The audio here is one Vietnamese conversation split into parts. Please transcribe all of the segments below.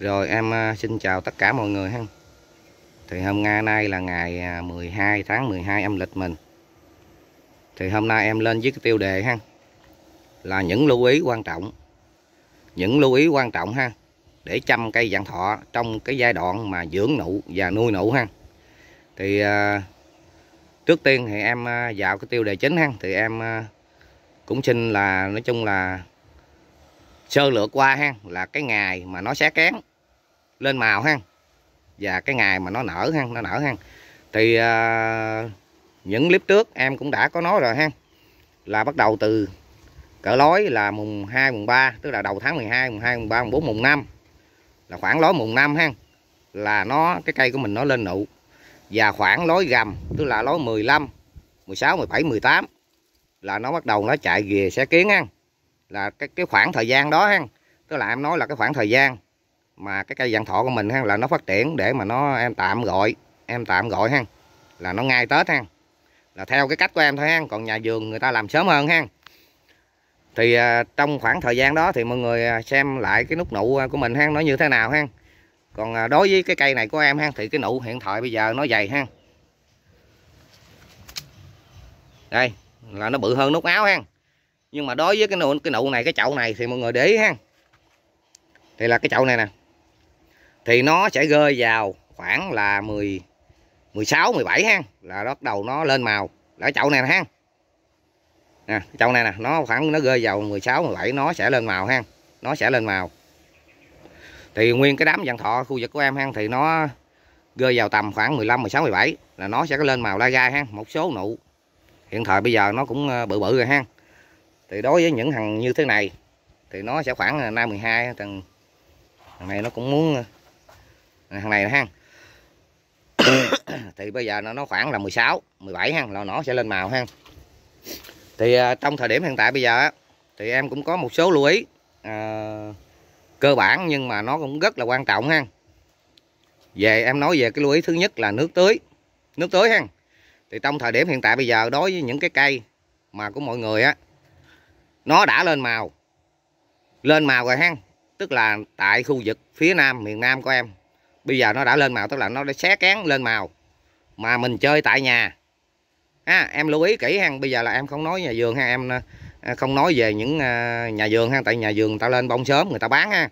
Rồi em à, xin chào tất cả mọi người ha. Thì hôm ngày nay là ngày 12 à, tháng 12 âm lịch mình. Thì hôm nay em lên với cái tiêu đề ha. Là những lưu ý quan trọng. Những lưu ý quan trọng ha để chăm cây dạng thọ trong cái giai đoạn mà dưỡng nụ và nuôi nụ ha. Thì à, trước tiên thì em vào cái tiêu đề chính ha thì em cũng xin là nói chung là sơ lược qua ha là cái ngày mà nó xé kén lên màu ha và cái ngày mà nó nở ha nó nở ha thì à, những clip trước em cũng đã có nói rồi ha là bắt đầu từ cỡ lối là mùng 2 mùng 3 tức là đầu tháng 12 mùng 2 mùng 3 mùng 4 mùng 5 là khoảng lối mùng 5 ha là nó cái cây của mình nó lên nụ và khoảng lối gầm tức là lối 15 16 17 18 là nó bắt đầu nó chạy về xe kiến ha là cái cái khoảng thời gian đó ha tức là em nói là cái khoảng thời gian mà cái cây dạng thọ của mình ha là nó phát triển để mà nó em tạm gọi em tạm gọi ha là nó ngay tết ha là theo cái cách của em thôi ha còn nhà vườn người ta làm sớm hơn ha thì à, trong khoảng thời gian đó thì mọi người à, xem lại cái nút nụ của mình ha nó như thế nào ha còn à, đối với cái cây này của em ha thì cái nụ hiện thời bây giờ nó dày ha đây là nó bự hơn nút áo ha nhưng mà đối với cái nụ cái nụ này cái chậu này thì mọi người để ý ha thì là cái chậu này nè thì nó sẽ rơi vào khoảng là 10 16 17 ha là bắt đầu nó lên màu là chậu này nè ha nè chậu này nè nó khoảng nó rơi vào 16 17 nó sẽ lên màu ha nó sẽ lên màu thì nguyên cái đám dàn thọ khu vực của em ha thì nó rơi vào tầm khoảng 15 16 17 là nó sẽ có lên màu lai gai ha một số nụ hiện thời bây giờ nó cũng ờ, bự bự rồi ha thì đối với những thằng như thế này thì nó sẽ khoảng nay 12 thằng thằng này nó cũng muốn ờ, thằng này ha thì bây giờ nó, khoảng là 16 17 ha là nó sẽ lên màu ha thì à, trong thời điểm hiện tại bây giờ á, thì em cũng có một số lưu ý à, cơ bản nhưng mà nó cũng rất là quan trọng ha về em nói về cái lưu ý thứ nhất là nước tưới nước tưới ha thì trong thời điểm hiện tại bây giờ đối với những cái cây mà của mọi người á nó đã lên màu lên màu rồi ha tức là tại khu vực phía nam miền nam của em bây giờ nó đã lên màu tức là nó đã xé cán lên màu mà mình chơi tại nhà à, em lưu ý kỹ ha bây giờ là em không nói nhà vườn ha em à, không nói về những à, nhà vườn ha tại nhà vườn tao lên bông sớm người ta bán ha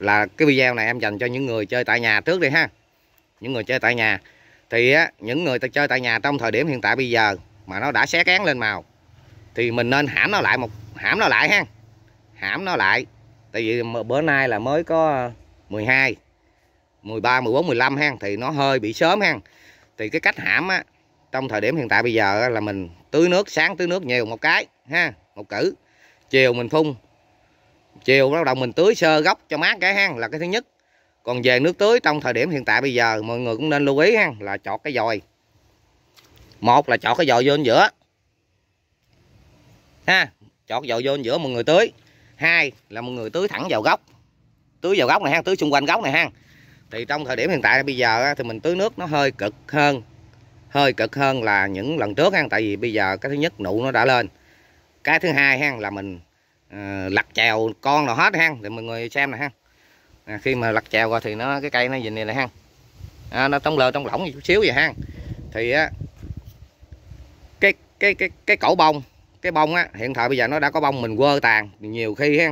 là cái video này em dành cho những người chơi tại nhà trước đi ha những người chơi tại nhà thì á, những người ta chơi tại nhà trong thời điểm hiện tại bây giờ mà nó đã xé cán lên màu thì mình nên hãm nó lại một hãm nó lại ha hãm nó lại tại vì bữa nay là mới có 12 13 14 15 ha thì nó hơi bị sớm ha thì cái cách hãm á trong thời điểm hiện tại bây giờ là mình tưới nước sáng tưới nước nhiều một cái ha một cử chiều mình phun chiều bắt đầu mình tưới sơ gốc cho mát cái hang là cái thứ nhất còn về nước tưới trong thời điểm hiện tại bây giờ mọi người cũng nên lưu ý ha là chọt cái dòi một là chọt cái dòi vô giữa ha chọt dòi vô giữa mọi người tưới hai là mọi người tưới thẳng vào gốc tưới vào gốc này hang tưới xung quanh gốc này hang thì trong thời điểm hiện tại bây giờ thì mình tưới nước nó hơi cực hơn hơi cực hơn là những lần trước ha tại vì bây giờ cái thứ nhất nụ nó đã lên cái thứ hai ha là mình uh, lặt chèo con nào hết ha thì mọi người xem nè ha à, khi mà lặt chèo rồi thì nó cái cây nó nhìn này nè ha à, nó trong lờ trong lỏng chút xíu vậy ha thì á cái cái cái cái cổ bông cái bông á hiện thời bây giờ nó đã có bông mình quơ tàn nhiều khi ha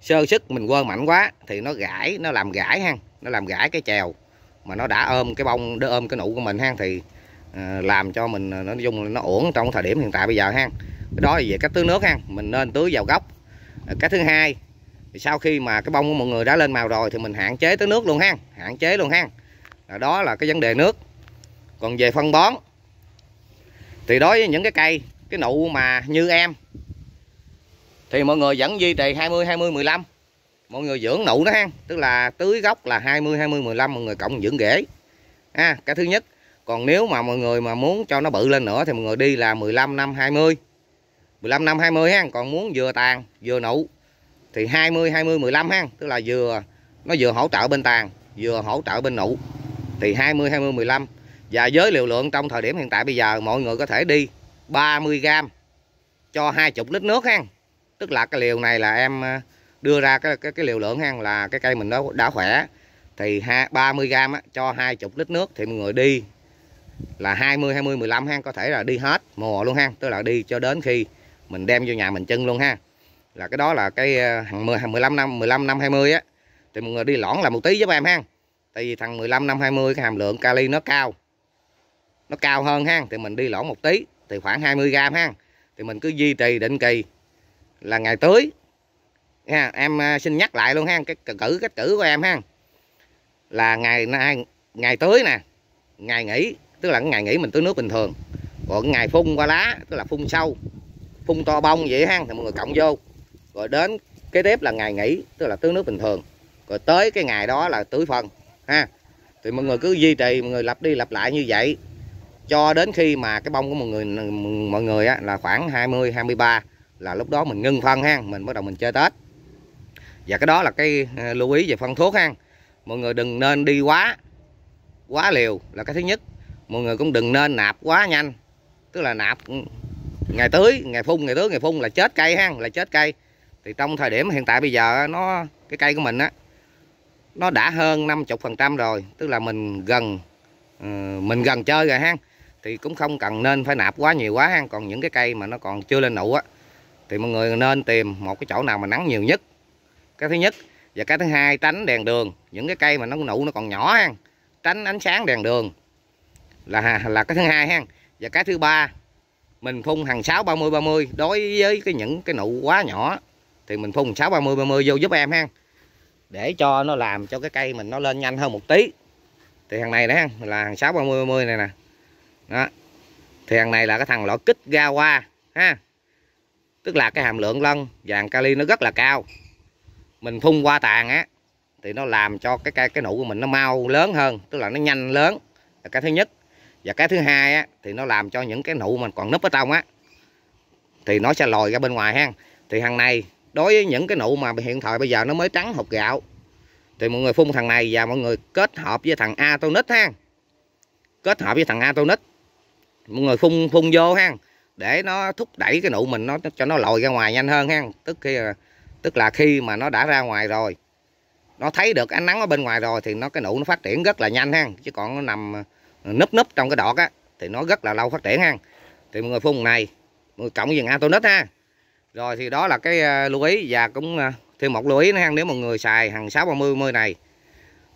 sơ sức mình quơ mạnh quá thì nó gãi nó làm gãi ha nó làm gãi cái chèo mà nó đã ôm cái bông nó ôm cái nụ của mình ha thì ờ, làm cho mình ờ, nói chung nó ổn trong thời điểm hiện tại bây giờ ha cái đó là về cách tưới nước ha mình nên tưới vào gốc ờ, cái thứ hai thì sau khi mà cái bông của mọi người đã lên màu rồi thì mình hạn chế tưới nước luôn ha hạn chế luôn ha đó là cái vấn đề nước còn về phân bón thì đối với những cái cây cái nụ mà như em thì mọi người vẫn duy trì 20 20 15 mọi người dưỡng nụ nó ha tức là tưới gốc là 20 20 15 mọi người cộng dưỡng rễ ha cái thứ nhất còn nếu mà mọi người mà muốn cho nó bự lên nữa thì mọi người đi là 15 năm 20 15 năm 20 ha còn muốn vừa tàn vừa nụ thì 20 20 15 ha tức là vừa nó vừa hỗ trợ bên tàn vừa hỗ trợ bên nụ thì 20 20 15 và với liều lượng trong thời điểm hiện tại bây giờ mọi người có thể đi 30 g cho 20 lít nước ha tức là cái liều này là em đưa ra cái cái, cái liều lượng ha là cái cây mình nó đã khỏe thì 30 g á, cho 20 lít nước thì mọi người đi là 20 20 15 ha có thể là đi hết mùa luôn ha, tức là đi cho đến khi mình đem vô nhà mình chân luôn ha. Là cái đó là cái hàng 10 15 năm 15 năm 20 á thì mọi người đi lõn là một tí giúp em ha. Tại vì thằng 15 năm 20 cái hàm lượng kali nó cao. Nó cao hơn ha, thì mình đi lõn một tí thì khoảng 20 gram ha. Thì mình cứ duy trì định kỳ là ngày tưới nha em à, xin nhắc lại luôn ha cái cử cách cử của em ha là ngày nay ngày tưới nè ngày nghỉ tức là ngày nghỉ mình tưới nước bình thường còn ngày phun qua lá tức là phun sâu phun to bông vậy ha thì mọi người cộng vô rồi đến cái tiếp là ngày nghỉ tức là tưới nước bình thường rồi tới cái ngày đó là tưới phân ha thì mọi người cứ duy trì mọi người lặp đi lặp lại như vậy cho đến khi mà cái bông của mọi người mọi người á, là khoảng 20 23 là lúc đó mình ngưng phân ha mình bắt đầu mình chơi tết và cái đó là cái ờ, lưu ý về phân thuốc ha mọi người đừng nên đi quá quá liều là cái thứ nhất mọi người cũng đừng nên nạp quá nhanh tức là nạp ừ, ngày tưới ngày phun ngày tưới ngày phun là chết cây ha là chết cây thì trong thời điểm hiện tại bây giờ nó cái cây của mình á nó đã hơn 50 phần trăm rồi tức là mình gần ờ, mình gần chơi rồi ha thì cũng không cần nên phải nạp quá nhiều quá ha còn những cái cây mà nó còn chưa lên nụ á thì mọi người nên tìm một cái chỗ nào mà nắng nhiều nhất cái thứ nhất và cái thứ hai tránh đèn đường những cái cây mà nó nụ nó còn nhỏ ha tránh ánh sáng đèn đường là là cái thứ hai ha và cái thứ ba mình phun hàng 6 30 30 đối với cái những cái nụ quá nhỏ thì mình phun 6 30 30 vô giúp em ha để cho nó làm cho cái cây mình nó lên nhanh hơn một tí thì hàng này đấy ha là hàng 6 30 30 này nè đó thì hàng này là cái thằng loại kích ga qua ha tức là cái hàm lượng lân vàng kali nó rất là cao mình phun qua tàn á thì nó làm cho cái cây cái nụ của mình nó mau lớn hơn tức là nó nhanh lớn là cái thứ nhất và cái thứ hai á, thì nó làm cho những cái nụ mình còn núp ở trong á thì nó sẽ lòi ra bên ngoài ha thì hàng này đối với những cái nụ mà hiện thời bây giờ nó mới trắng hột gạo thì mọi người phun thằng này và mọi người kết hợp với thằng atonic ha kết hợp với thằng atonic mọi người phun phun vô ha để nó thúc đẩy cái nụ mình nó cho nó lòi ra ngoài nhanh hơn ha tức khi tức là khi mà nó đã ra ngoài rồi nó thấy được ánh nắng ở bên ngoài rồi thì nó cái nụ nó phát triển rất là nhanh ha chứ còn nó nằm ờ, núp núp trong cái đọt á thì nó rất là lâu phát triển ha thì mọi người phun này mọi người cộng với atonic ha rồi thì đó là cái ờ, lưu ý và cũng ờ, thêm một lưu ý nữa ha nếu mọi người xài hàng 630 mươi này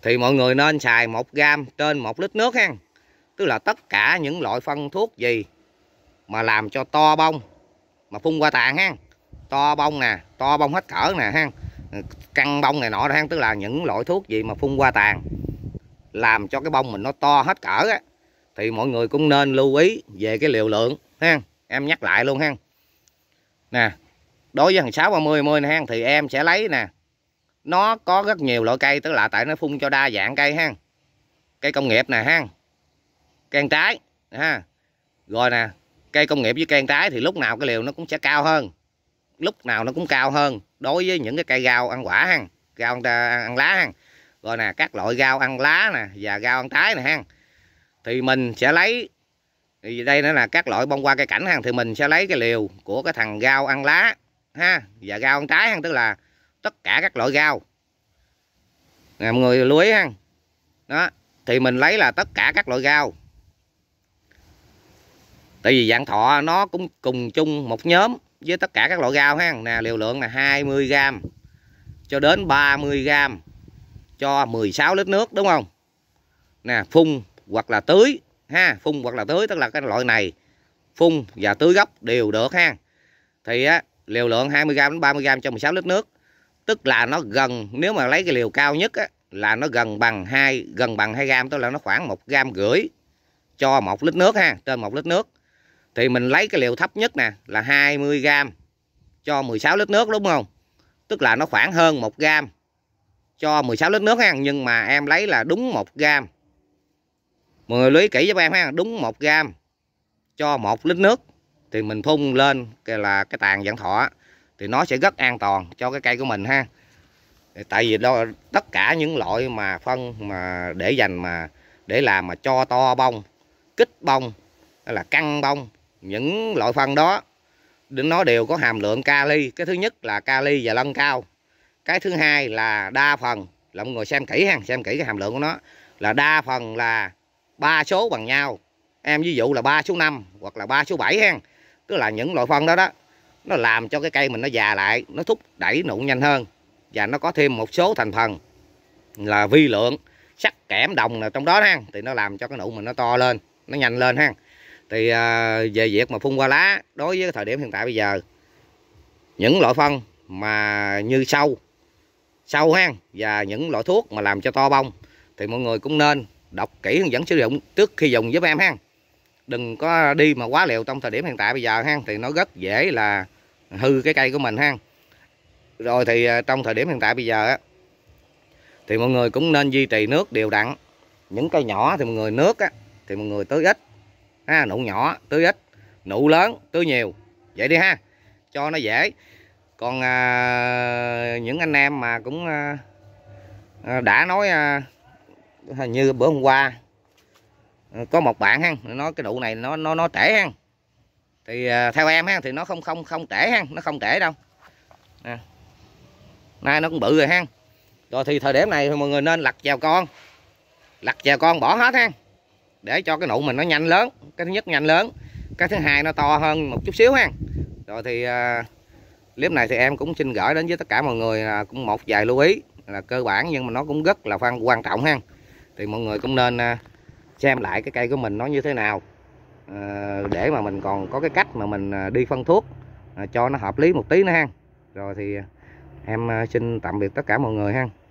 thì mọi người nên xài 1 gram trên 1 lít nước ha tức là tất cả những loại phân thuốc gì mà làm cho to bông mà phun qua tàn ha to bông nè to bông hết cỡ nè ha ừ, căng bông này nọ ha tức là những loại thuốc gì mà phun qua tàn làm cho cái bông mình nó to hết cỡ á thì mọi người cũng nên lưu ý về cái liều lượng ha em nhắc lại luôn ha nè đối với thằng ba mươi nè ha thì em sẽ lấy nè nó có rất nhiều loại cây tức là tại nó phun cho đa dạng cây ha cây công nghiệp nè ha cây trái ha rồi nè cây công nghiệp với cây trái thì lúc nào cái liều nó cũng sẽ cao hơn lúc nào nó cũng cao hơn đối với những cái cây rau ăn quả ha rau ăn, lá ha rồi nè các loại rau ăn lá nè và rau ăn trái nè ha thì mình sẽ lấy thì đây nữa là các loại bông hoa cây cảnh ha thì mình sẽ lấy cái liều của cái thằng rau ăn lá ha và rau ăn trái ha tức là tất cả các loại rau nè mọi người lưu ý ha đó thì mình lấy là tất cả các loại rau tại vì dạng thọ nó cũng cùng chung một nhóm với tất cả các loại rau ha nè liều lượng là 20 g cho đến 30 g cho 16 lít nước đúng không nè phun hoặc là tưới ha phun hoặc là tưới tức là cái loại này phun và tưới gốc đều được ha thì á, liều lượng 20 g đến 30 g cho 16 lít nước tức là nó gần nếu mà lấy cái liều cao nhất á, là nó gần bằng hai gần bằng 2 g tức là nó khoảng 1 g rưỡi cho một lít nước ha trên một lít nước thì mình lấy cái liều thấp nhất nè là 20 g cho 16 lít nước đúng không? Tức là nó khoảng hơn 1 g cho 16 lít nước ha, nhưng mà em lấy là đúng 1 g. Mọi người lý kỹ giúp em ha, đúng 1 g cho 1 lít nước thì mình phun lên là cái tàn dẫn thọ thì nó sẽ rất an toàn cho cái cây của mình ha. Tại vì đó tất cả những loại mà phân mà để dành mà để làm mà cho to bông, kích bông là căng bông những loại phân đó nó đều có hàm lượng kali cái thứ nhất là kali và lân cao cái thứ hai là đa phần là mọi người xem kỹ ha xem kỹ cái hàm lượng của nó là đa phần là ba số bằng nhau em ví dụ là ba số 5 hoặc là ba số 7 ha tức là những loại phân đó đó nó làm cho cái cây mình nó già lại nó thúc đẩy nụ nhanh hơn và nó có thêm một số thành phần là vi lượng sắt kẽm đồng là trong đó ha thì nó làm cho cái nụ mình nó to lên nó nhanh lên ha thì à, về việc mà phun qua lá đối với thời điểm hiện tại bây giờ những loại phân mà như sâu sâu hang và những loại thuốc mà làm cho to bông thì mọi người cũng nên đọc kỹ hướng dẫn sử dụng trước khi dùng giúp em hang đừng có đi mà quá liều trong thời điểm hiện tại bây giờ hang thì nó rất dễ là hư cái cây của mình hang rồi thì à, trong thời điểm hiện tại bây giờ á thì mọi người cũng nên duy trì nước đều đặn những cây nhỏ thì mọi người nước á thì mọi người tưới ít ha nụ nhỏ tưới ít nụ lớn tưới nhiều vậy đi ha cho nó dễ còn à, những anh em mà cũng à, à đã nói à, hình như bữa hôm qua à, có một bạn ha nói cái nụ này nó nó nó trễ ha thì à, theo em ha thì nó không không không trễ ha nó không trễ đâu nè. nay nó cũng bự rồi ha rồi thì thời điểm này thì mọi người nên lặt vào con lặt vào con bỏ hết ha để cho cái nụ mình nó nhanh lớn cái thứ nhất nhanh lớn cái thứ hai nó to hơn một chút xíu ha rồi thì à, clip này thì em cũng xin gửi đến với tất cả mọi người là cũng một vài lưu ý là cơ bản nhưng mà nó cũng rất là quan trọng ha thì mọi người cũng nên à, xem lại cái cây của mình nó như thế nào à, để mà mình còn có cái cách mà mình à, đi phân thuốc à, cho nó hợp lý một tí nữa ha rồi thì à, em xin tạm biệt tất cả mọi người ha